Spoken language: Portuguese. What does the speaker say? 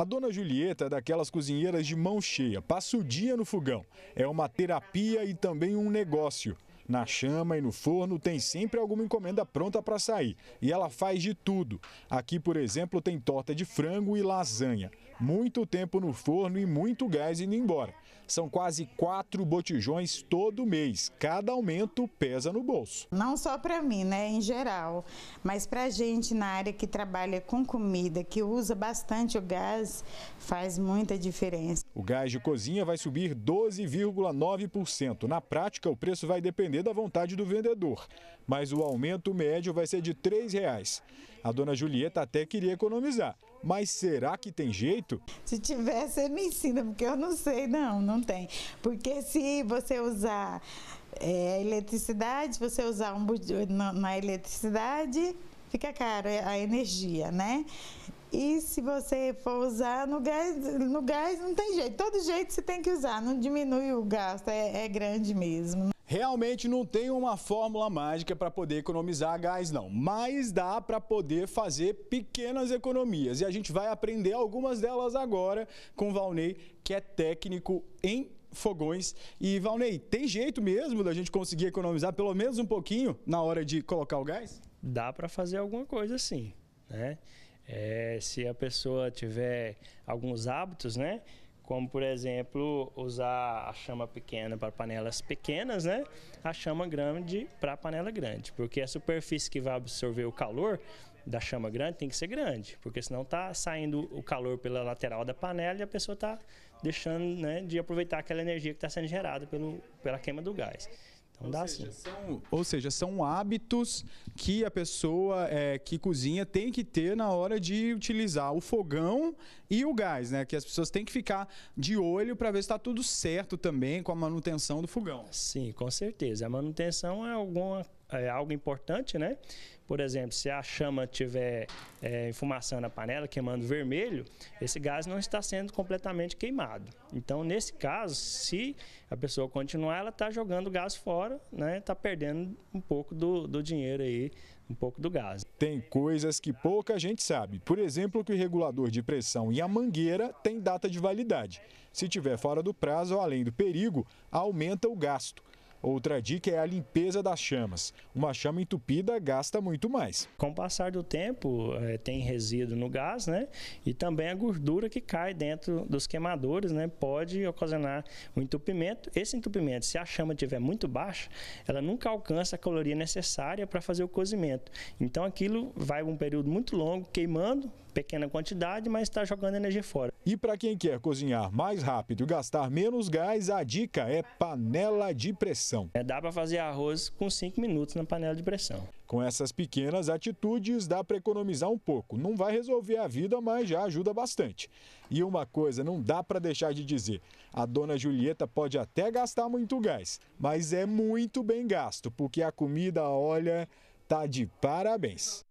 A dona Julieta é daquelas cozinheiras de mão cheia, passa o dia no fogão. É uma terapia e também um negócio. Na chama e no forno tem sempre alguma encomenda pronta para sair. E ela faz de tudo. Aqui, por exemplo, tem torta de frango e lasanha. Muito tempo no forno e muito gás indo embora. São quase quatro botijões todo mês. Cada aumento pesa no bolso. Não só para mim, né? Em geral. Mas para a gente na área que trabalha com comida, que usa bastante o gás, faz muita diferença. O gás de cozinha vai subir 12,9%. Na prática, o preço vai depender depender da vontade do vendedor, mas o aumento médio vai ser de R$ 3,00. A dona Julieta até queria economizar, mas será que tem jeito? Se tiver, você me ensina, porque eu não sei, não, não tem. Porque se você usar é, eletricidade, se você usar um na, na eletricidade, fica caro a energia, né? E se você for usar no gás, no gás não tem jeito. Todo jeito você tem que usar, não diminui o gasto, é, é grande mesmo. Realmente não tem uma fórmula mágica para poder economizar gás, não. Mas dá para poder fazer pequenas economias. E a gente vai aprender algumas delas agora com o Valnei, que é técnico em fogões. E, Valnei, tem jeito mesmo da gente conseguir economizar pelo menos um pouquinho na hora de colocar o gás? Dá para fazer alguma coisa sim, né? É, se a pessoa tiver alguns hábitos, né? como por exemplo usar a chama pequena para panelas pequenas, né? A chama grande para panela grande, porque a superfície que vai absorver o calor da chama grande tem que ser grande, porque senão está saindo o calor pela lateral da panela e a pessoa está deixando, né, de aproveitar aquela energia que está sendo gerada pelo, pela queima do gás. Então ou dá seja, sim. São, ou seja, são hábitos que a pessoa é, que cozinha tem que ter na hora de utilizar o fogão e o gás, né? Que as pessoas têm que ficar de olho para ver se está tudo certo também com a manutenção do fogão. Sim, com certeza. A manutenção é alguma é algo importante, né? Por exemplo, se a chama tiver é, infumação na panela, queimando vermelho, esse gás não está sendo completamente queimado. Então, nesse caso, se a pessoa continuar, ela está jogando o gás fora, né? Está perdendo um pouco do, do dinheiro aí, um pouco do gás. Tem coisas que pouca gente sabe. Por exemplo, que o regulador de pressão e a mangueira têm data de validade. Se tiver fora do prazo, além do perigo, aumenta o gasto. Outra dica é a limpeza das chamas. Uma chama entupida gasta muito mais. Com o passar do tempo, é, tem resíduo no gás, né? E também a gordura que cai dentro dos queimadores, né? Pode ocasionar um entupimento. Esse entupimento, se a chama estiver muito baixa, ela nunca alcança a caloria necessária para fazer o cozimento. Então aquilo vai um período muito longo queimando, pequena quantidade, mas está jogando energia fora. E para quem quer cozinhar mais rápido e gastar menos gás, a dica é panela de pressão. É, dá para fazer arroz com 5 minutos na panela de pressão. Com essas pequenas atitudes, dá para economizar um pouco. Não vai resolver a vida, mas já ajuda bastante. E uma coisa, não dá para deixar de dizer: a dona Julieta pode até gastar muito gás, mas é muito bem gasto, porque a comida, olha, tá de parabéns.